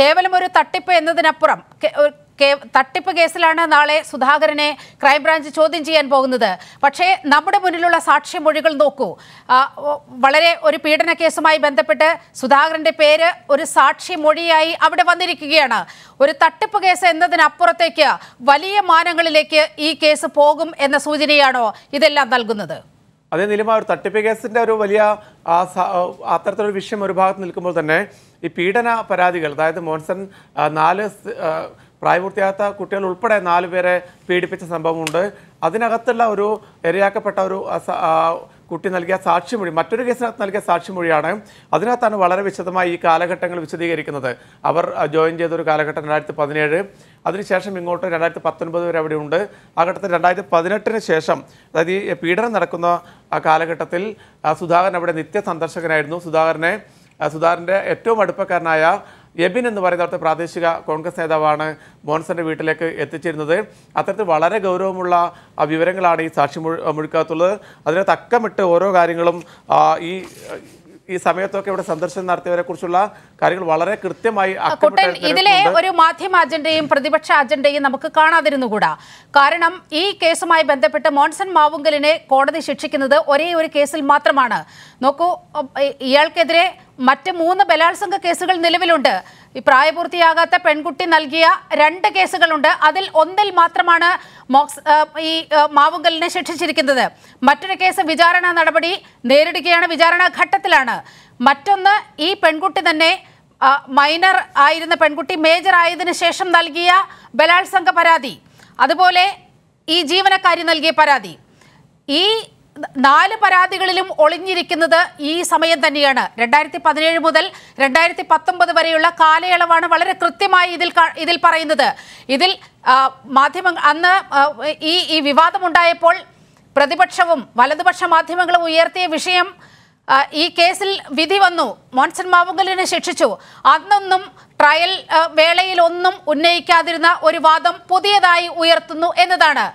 കേവലം ഒരു തട്ടിപ്പ് എന്നതിനപ്പുറം തട്ടിപ്പ് കേസിലാണ് നാളെ സുധാകരനെ ക്രൈംബ്രാഞ്ച് ചോദ്യം ചെയ്യാൻ പോകുന്നത് പക്ഷേ നമ്മുടെ മുന്നിലുള്ള മൊഴികൾ നോക്കൂ വളരെ ഒരു പീഡന കേസുമായി ബന്ധപ്പെട്ട് സുധാകരന്റെ പേര് ഒരു മൊഴിയായി അവിടെ വന്നിരിക്കുകയാണ് ഒരു തട്ടിപ്പ് കേസ് എന്നതിനപ്പുറത്തേക്ക് വലിയ മാനങ്ങളിലേക്ക് ഈ കേസ് പോകും എന്ന സൂചനയാണോ ഇതെല്ലാം നൽകുന്നത് അതേ നിലമ ഒരു തട്ടിപ്പ് കേസിന്റെ ഒരു വലിയ അത്തരത്തിലൊരു വിഷയം ഒരു ഭാഗത്ത് നിൽക്കുമ്പോൾ തന്നെ ഈ പീഡന പരാതികൾ അതായത് മോൻസൺ നാല് പ്രായപൂർത്തിയാകാത്ത കുട്ടികൾ ഉൾപ്പെടെ നാല് പേരെ പീഡിപ്പിച്ച സംഭവമുണ്ട് അതിനകത്തുള്ള ഒരു ഇരയാക്കപ്പെട്ട ഒരു കുട്ടി നൽകിയ സാക്ഷിമൊഴി മറ്റൊരു കേസിനകത്ത് നൽകിയ സാക്ഷിമൊഴിയാണ് അതിനകത്താണ് വളരെ വിശദമായി ഈ കാലഘട്ടങ്ങൾ വിശദീകരിക്കുന്നത് അവർ ജോയിൻ ചെയ്തൊരു കാലഘട്ടം രണ്ടായിരത്തി പതിനേഴ് അതിനുശേഷം ഇങ്ങോട്ട് രണ്ടായിരത്തി പത്തൊൻപത് വരെ അവിടെ ഉണ്ട് ആ ഘട്ടത്തിൽ രണ്ടായിരത്തി പതിനെട്ടിന് ശേഷം അതായത് ഈ പീഡനം നടക്കുന്ന ആ കാലഘട്ടത്തിൽ സുധാകരൻ അവിടെ നിത്യ സന്ദർശകനായിരുന്നു സുധാകരനെ സുധാറിൻ്റെ ഏറ്റവും അടുപ്പക്കാരനായ എബിൻ എന്ന് പറയുന്ന അവിടുത്തെ പ്രാദേശിക കോൺഗ്രസ് നേതാവാണ് മോൻസന്റെ വീട്ടിലേക്ക് എത്തിച്ചിരുന്നത് അത്തരത്തിൽ വളരെ ഗൗരവമുള്ള വിവരങ്ങളാണ് ഈ സാക്ഷി മുഴുക്കകത്തുള്ളത് അതിനെ തക്കമിട്ട് ഓരോ കാര്യങ്ങളും ഈ ഈ സമയത്തൊക്കെ ഇവിടെ സന്ദർശനം നടത്തിയവരെ കുറിച്ചുള്ള കാര്യങ്ങൾ വളരെ കൃത്യമായി ഇതിലെ ഒരു മാധ്യമ അജണ്ടയും പ്രതിപക്ഷ അജണ്ടയും നമുക്ക് കാണാതിരുന്നുകൂടാ കാരണം ഈ കേസുമായി ബന്ധപ്പെട്ട് മോൺസൺ മാവുങ്കലിനെ കോടതി ശിക്ഷിക്കുന്നത് ഒരേ ഒരു കേസിൽ മാത്രമാണ് നോക്കൂ ഇയാൾക്കെതിരെ മറ്റ് മൂന്ന് ബലാത്സംഗ കേസുകൾ നിലവിലുണ്ട് ഈ പ്രായപൂർത്തിയാകാത്ത പെൺകുട്ടി നൽകിയ രണ്ട് കേസുകളുണ്ട് അതിൽ ഒന്നിൽ മാത്രമാണ് മോക്സ് ഈ മാവുങ്കലിനെ ശിക്ഷിച്ചിരിക്കുന്നത് മറ്റൊരു കേസ് വിചാരണ നടപടി നേരിടുകയാണ് വിചാരണ ഘട്ടത്തിലാണ് മറ്റൊന്ന് ഈ പെൺകുട്ടി തന്നെ മൈനർ ആയിരുന്ന പെൺകുട്ടി മേജർ ആയതിനു ശേഷം നൽകിയ ബലാത്സംഗ പരാതി അതുപോലെ ഈ ജീവനക്കാരി നൽകിയ പരാതി ഈ നാല് പരാതികളിലും ഒളിഞ്ഞിരിക്കുന്നത് ഈ സമയം തന്നെയാണ് രണ്ടായിരത്തി പതിനേഴ് മുതൽ രണ്ടായിരത്തി പത്തൊമ്പത് വരെയുള്ള കാലയളവാണ് വളരെ കൃത്യമായി ഇതിൽ ഇതിൽ പറയുന്നത് ഇതിൽ മാധ്യമ അന്ന് ഈ ഈ വിവാദമുണ്ടായപ്പോൾ പ്രതിപക്ഷവും വലതുപക്ഷ മാധ്യമങ്ങളും ഉയർത്തിയ വിഷയം ഈ കേസിൽ വിധി വന്നു മോൻസൺ മാവുങ്കലിനെ ശിക്ഷിച്ചു അന്നൊന്നും ട്രയൽ വേളയിലൊന്നും ഉന്നയിക്കാതിരുന്ന ഒരു വാദം പുതിയതായി ഉയർത്തുന്നു എന്നതാണ്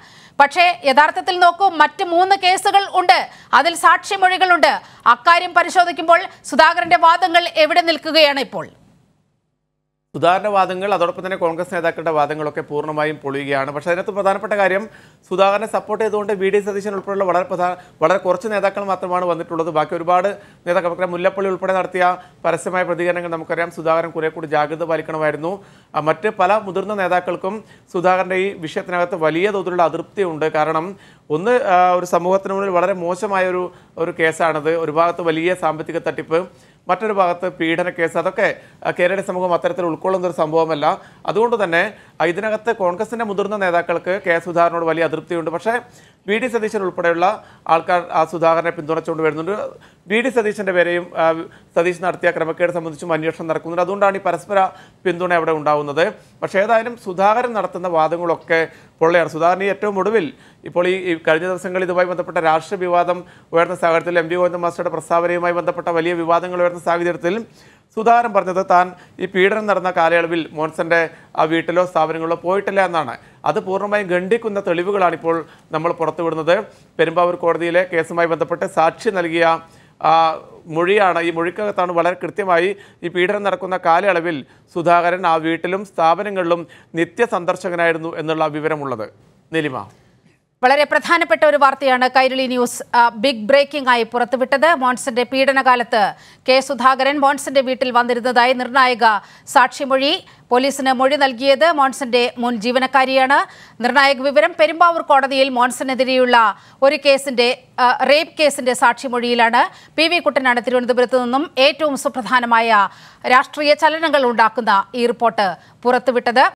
പക്ഷേ യഥാർത്ഥത്തിൽ നോക്കൂ മറ്റ് മൂന്ന് കേസുകൾ ഉണ്ട് അതിൽ സാക്ഷിമൊഴികളുണ്ട് അക്കാര്യം പരിശോധിക്കുമ്പോൾ സുധാകരന്റെ വാദങ്ങൾ എവിടെ നിൽക്കുകയാണ് ഇപ്പോൾ സുധാകരൻ്റെ അതോടൊപ്പം തന്നെ കോൺഗ്രസ് നേതാക്കളുടെ വാദങ്ങളൊക്കെ പൂർണ്ണമായും പൊളിയുകയാണ് പക്ഷെ അതിനകത്ത് പ്രധാനപ്പെട്ട കാര്യം സുധാകരനെ സപ്പോർട്ട് ചെയ്തുകൊണ്ട് ബി ഡി സതീശൻ ഉൾപ്പെടെയുള്ള വളരെ പ്രധാന വളരെ കുറച്ച് നേതാക്കൾ മാത്രമാണ് വന്നിട്ടുള്ളത് ബാക്കി ഒരുപാട് നേതാക്കൾ മുല്ലപ്പള്ളി ഉൾപ്പെടെ നടത്തിയ പരസ്യമായ പ്രതികരണങ്ങൾ നമുക്കറിയാം സുധാകരൻ കുറെ കൂടി ജാഗ്രത പാലിക്കണമായിരുന്നു മറ്റ് പല മുതിർന്ന നേതാക്കൾക്കും സുധാകരൻ്റെ ഈ വിഷയത്തിനകത്ത് വലിയ തോതിലുള്ള അതൃപ്തിയുണ്ട് കാരണം ഒന്ന് ഒരു സമൂഹത്തിനുള്ളിൽ വളരെ മോശമായ ഒരു ഒരു കേസാണത് ഒരു ഭാഗത്ത് വലിയ സാമ്പത്തിക തട്ടിപ്പ് മറ്റൊരു ഭാഗത്ത് പീഡന കേസ് അതൊക്കെ കേരള സമൂഹം അത്തരത്തിൽ ഉൾക്കൊള്ളുന്ന ഒരു സംഭവമല്ല അതുകൊണ്ട് തന്നെ ഇതിനകത്ത് കോൺഗ്രസിൻ്റെ മുതിർന്ന നേതാക്കൾക്ക് കെ സുധാകരനോട് വലിയ അതൃപ്തിയുണ്ട് പക്ഷേ വി ഡി സതീശൻ ഉൾപ്പെടെയുള്ള ആൾക്കാർ ആ സുധാകരനെ പിന്തുണച്ചുകൊണ്ട് വരുന്നുണ്ട് വി ഡി സതീശൻ്റെ പേരെയും സതീശ് നടത്തിയ ക്രമക്കേട് സംബന്ധിച്ചും അന്വേഷണം നടക്കുന്നുണ്ട് അതുകൊണ്ടാണ് ഈ പരസ്പര പിന്തുണ അവിടെ ഉണ്ടാവുന്നത് പക്ഷേ ഏതായാലും സുധാകരൻ നടത്തുന്ന വാദങ്ങളൊക്കെ പൊള്ളയാണ് സുധാകരൻ ഏറ്റവും ഒടുവിൽ ഇപ്പോൾ ഈ കഴിഞ്ഞ ദിവസങ്ങളിൽ ഇതുമായി ബന്ധപ്പെട്ട രാഷ്ട്രീയ വിവാദം ഉയർന്ന സാഹചര്യത്തിൽ എം വി ഗോവിന്ദ മാസ്റ്ററുടെ പ്രസ്താവനയുമായി ബന്ധപ്പെട്ട വലിയ വിവാദങ്ങൾ ഉയർന്ന സാഹചര്യത്തിൽ സുധാകരൻ പറഞ്ഞത് താൻ ഈ പീഡനം നടന്ന കാലയളവിൽ മോൻസന്റെ ആ വീട്ടിലോ സ്ഥാപനങ്ങളിലോ പോയിട്ടില്ല എന്നാണ് അത് പൂർണ്ണമായും ഖണ്ഡിക്കുന്ന തെളിവുകളാണ് ഇപ്പോൾ നമ്മൾ പുറത്തുവിടുന്നത് പെരുമ്പാവൂർ കോടതിയിലെ കേസുമായി ബന്ധപ്പെട്ട് സാക്ഷി നൽകിയ മൊഴിയാണ് ഈ മൊഴിക്കകത്താണ് വളരെ കൃത്യമായി ഈ പീഡനം നടക്കുന്ന കാലയളവിൽ സുധാകരൻ ആ വീട്ടിലും സ്ഥാപനങ്ങളിലും നിത്യ സന്ദർശകനായിരുന്നു എന്നുള്ള വിവരമുള്ളത് നിലിമ വളരെ പ്രധാനപ്പെട്ട ഒരു വാർത്തയാണ് കൈരളി ന്യൂസ് ബിഗ് ബ്രേക്കിംഗ് ആയി പുറത്തുവിട്ടത് മോൺസന്റെ പീഡനകാലത്ത് കെ സുധാകരൻ മോൺസന്റെ വീട്ടിൽ വന്നിരുന്നതായി നിർണായക സാക്ഷിമൊഴി പോലീസിന് മൊഴി നൽകിയത് മോൺസന്റെ മുൻ ജീവനക്കാരിയാണ് നിർണായക വിവരം പെരുമ്പാവൂർ കോടതിയിൽ മോൺസനെതിരെയുള്ള ഒരു കേസിന്റെ റേപ്പ് കേസിന്റെ സാക്ഷിമൊഴിയിലാണ് പി വി കുട്ടനാണ് തിരുവനന്തപുരത്ത് നിന്നും ഏറ്റവും സുപ്രധാനമായ രാഷ്ട്രീയ ചലനങ്ങൾ ഉണ്ടാക്കുന്ന ഈ റിപ്പോർട്ട് പുറത്തുവിട്ടത്